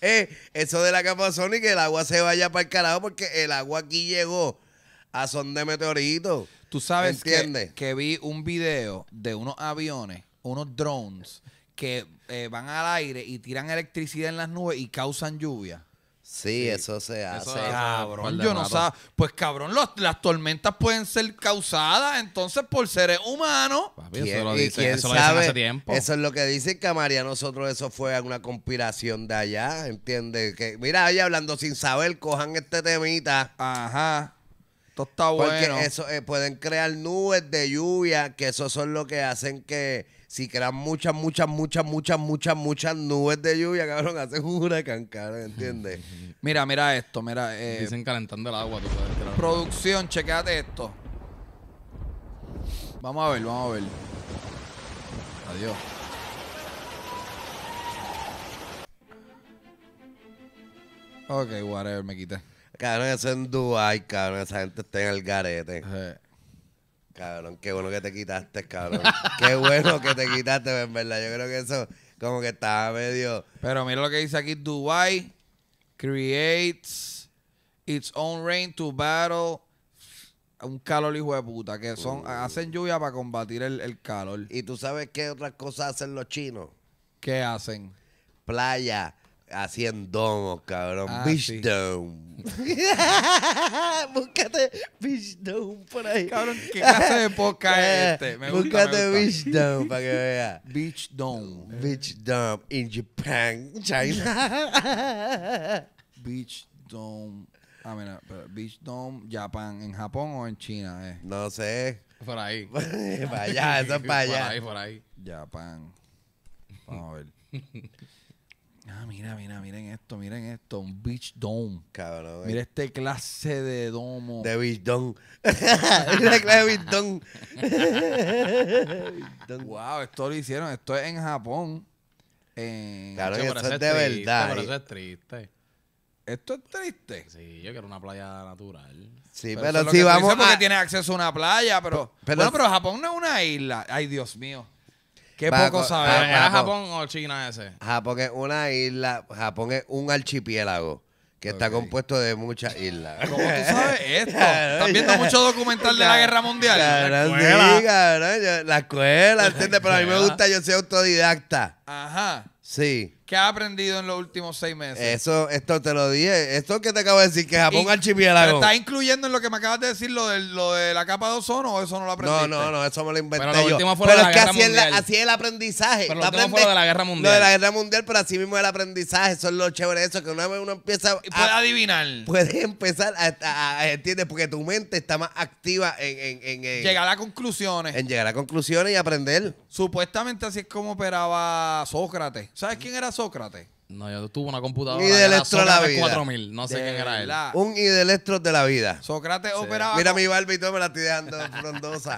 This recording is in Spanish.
Eh, eso de la capa Sony, que el agua se vaya para el carajo porque el agua aquí llegó a son de meteorito. Tú sabes que, que, vi un video de unos aviones, unos drones, que eh, van al aire y tiran electricidad en las nubes y causan lluvia. Sí, eso se hace. cabrón, yo no sé. Pues cabrón, los, las tormentas pueden ser causadas entonces por seres humanos. eso lo sabe, tiempo. Eso es lo que dicen que a nosotros eso fue una conspiración de allá, ¿entiendes? Que, mira, ahí hablando sin saber, cojan este temita. Ajá. Esto está Porque eso, eh, pueden crear nubes de lluvia, que eso son lo que hacen que si crean muchas, muchas, muchas, muchas, muchas, muchas nubes de lluvia, cabrón, hacen un huracán, cabrón, ¿entiendes? mira, mira esto, mira. Eh, Dicen calentando el agua, tú puedes Producción, chequeate esto. Vamos a ver, vamos a ver. Adiós. Ok, whatever, me quité. Cabrón, eso en Dubai, cabrón. Esa gente está en el garete. Cabrón, qué bueno que te quitaste, cabrón. qué bueno que te quitaste, en verdad. Yo creo que eso como que estaba medio... Pero mira lo que dice aquí. Dubai creates its own rain to battle un calor hijo de puta, que son, uh. hacen lluvia para combatir el, el, calor. ¿Y tú sabes qué otras cosas hacen los chinos? ¿Qué hacen? Playa. Haciendo domos, cabrón. Ah, Beach Dome. Búscate Beach Dome por ahí. Cabrón, ¿qué clase de poca es eh, este? Búscate Beach Dome para que vea Beach Dome. Beach Dome in Japan, China. Beach Dome. Ah, mira, Beach Dome, Japan, ¿en Japón o en China? Eh? No sé. Por ahí. para allá, eso es para allá. Por ahí, por ahí. Japan. Vamos a ver. Ah, mira, mira, miren esto, miren esto. Un beach dome. Cabrón. Mira este clase de domo. De beach dome. Mira clase de beach dome. wow, esto lo hicieron. Esto es en Japón. En... Claro que es de verdad. Pero eso eh. es triste. Esto es triste. Sí, yo quiero una playa natural. Sí, pero, si vamos a... porque tiene acceso a una playa, pero... pero bueno, pero Japón no es una isla. Ay, Dios mío. Qué poco sabes. ¿Era Japón. o China ese? Japón es una isla, Japón es un archipiélago que está compuesto de muchas islas. ¿Cómo tú sabes esto? ¿Estás viendo mucho documental de la guerra mundial? la escuela, ¿entiendes? Pero a mí me gusta, yo soy autodidacta. Ajá. Sí. ¿Qué has aprendido en los últimos seis meses? Eso, esto te lo dije. Esto que te acabo de decir, que Japón archipiélago. ¿Estás incluyendo en lo que me acabas de decir lo de, la capa de ozono o eso no lo aprendiste? No, no, no, eso me lo inventé pero lo yo. Pero es que así es, el aprendizaje. Pero lo de la guerra mundial. Lo de la guerra mundial, pero así mismo el aprendizaje. son los chéveres chévere eso, que una vez uno empieza a... Puede adivinar. Puede empezar a, ¿entiendes? Porque tu mente está más activa en, en, en... Llegar a conclusiones. En llegar a conclusiones y aprender. Supuestamente así es como operaba... Sócrates. ¿Sabes quién era Sócrates? No, yo tuve una computadora. de la vida. 4000. No sé quién era él. Un idelectro de la vida. Sócrates operaba. Mira barba mi barbito, me la estoy dejando frondosa.